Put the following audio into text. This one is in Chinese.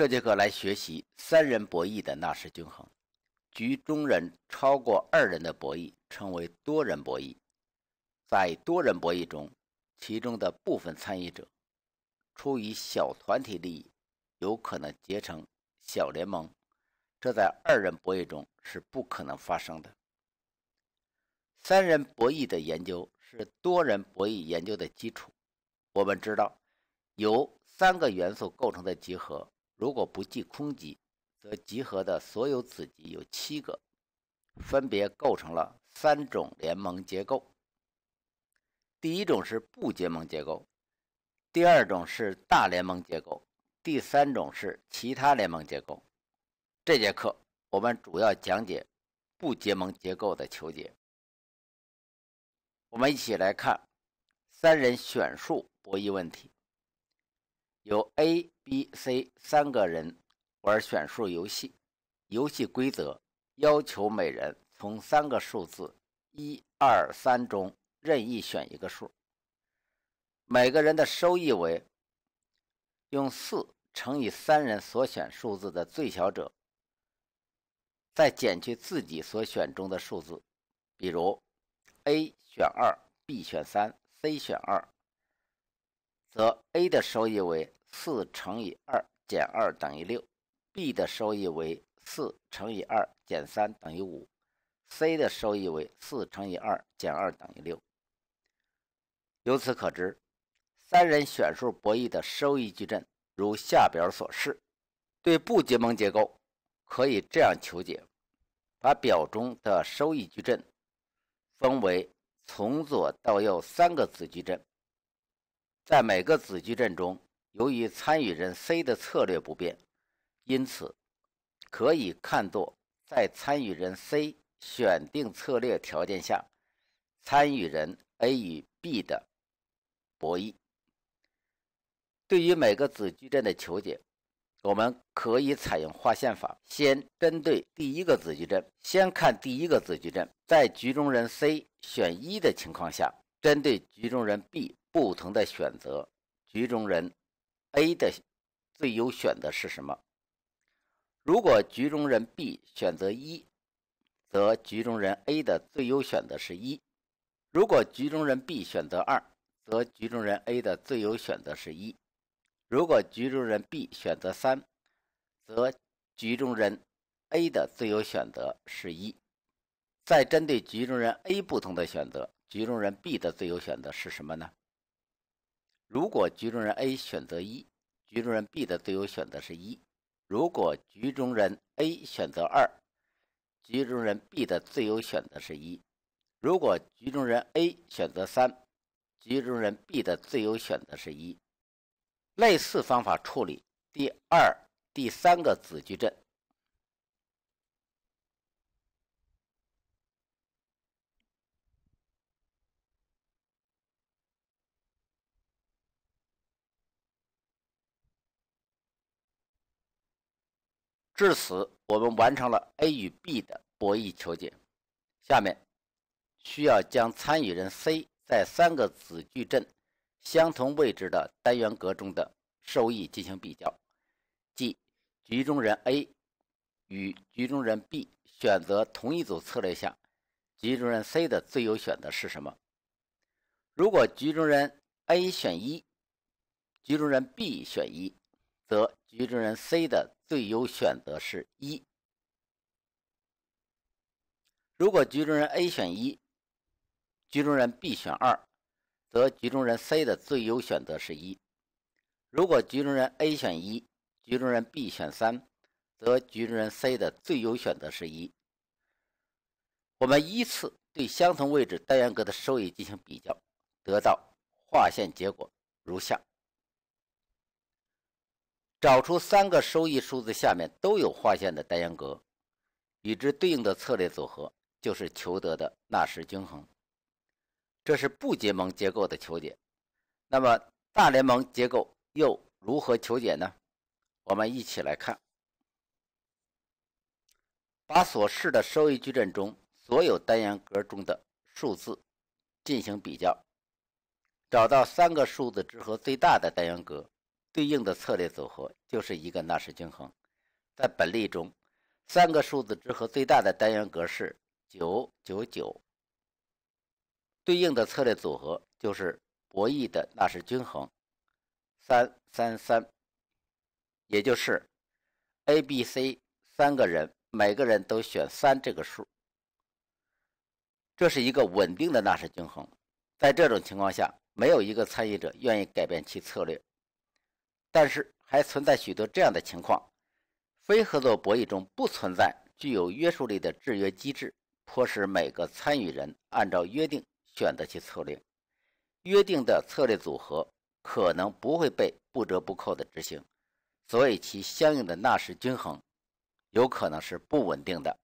这节课来学习三人博弈的纳什均衡。局中人超过二人的博弈称为多人博弈。在多人博弈中，其中的部分参与者出于小团体利益，有可能结成小联盟，这在二人博弈中是不可能发生的。三人博弈的研究是多人博弈研究的基础。我们知道，由三个元素构成的集合。如果不计空集，则集合的所有子集有七个，分别构成了三种联盟结构。第一种是不结盟结构，第二种是大联盟结构，第三种是其他联盟结构。这节课我们主要讲解不结盟结构的求解。我们一起来看三人选数博弈问题。有 A、B、C 三个人玩选数游戏，游戏规则要求每人从三个数字一、二、三中任意选一个数。每个人的收益为用四乘以三人所选数字的最小者，再减去自己所选中的数字。比如 A 选二，B 选三，C 选二，则 A 的收益为。四乘以二减二等于六，B 的收益为四乘以二减三等于五，C 的收益为四乘以二减二等于六。由此可知，三人选数博弈的收益矩阵如下表所示。对不结盟结构，可以这样求解：把表中的收益矩阵分为从左到右三个子矩阵，在每个子矩阵中。由于参与人 C 的策略不变，因此可以看作在参与人 C 选定策略条件下，参与人 A 与 B 的博弈。对于每个子矩阵的求解，我们可以采用划线法。先针对第一个子矩阵，先看第一个子矩阵，在局中人 C 选一的情况下，针对局中人 B 不同的选择，局中人。A 的最优选择是什么？如果局中人 B 选择一，则局中人 A 的最优选择是一；如果局中人 B 选择二，则局中人 A 的最优选择是一；如果局中人 B 选择三，则局中人 A 的最优选择是一。在针对局中人 A 不同的选择，局中人 B 的最优选择是什么呢？如果局中人 A 选择一，局中人 B 的最优选择是一；如果局中人 A 选择二，局中人 B 的最优选择是一；如果局中人 A 选择三，局中人 B 的最优选择是一。类似方法处理第二、第三个子矩阵。至此，我们完成了 A 与 B 的博弈求解。下面需要将参与人 C 在三个子矩阵相同位置的单元格中的收益进行比较，即局中人 A 与局中人 B 选择同一组策略下，局中人 C 的最优选择是什么？如果局中人 A 选一，局中人 B 选一，则局中人 C 的最优选择是一。如果局中人 A 选一，局中人 B 选二，则局中人 C 的最优选择是一；如果局中人 A 选一，局中人 B 选三，则局中人 C 的最优选择是一。我们依次对相同位置单元格的收益进行比较，得到划线结果如下。找出三个收益数字下面都有划线的单元格，与之对应的策略组合就是求得的纳什均衡。这是不结盟结构的求解。那么大联盟结构又如何求解呢？我们一起来看。把所示的收益矩阵中所有单元格中的数字进行比较，找到三个数字之和最大的单元格。对应的策略组合就是一个纳什均衡。在本例中，三个数字之和最大的单元格是九九九，对应的策略组合就是博弈的纳什均衡三三三，也就是 A、B、C 三个人每个人都选三这个数，这是一个稳定的纳什均衡。在这种情况下，没有一个参与者愿意改变其策略。但是还存在许多这样的情况：非合作博弈中不存在具有约束力的制约机制，迫使每个参与人按照约定选择其策略。约定的策略组合可能不会被不折不扣的执行，所以其相应的纳什均衡有可能是不稳定的。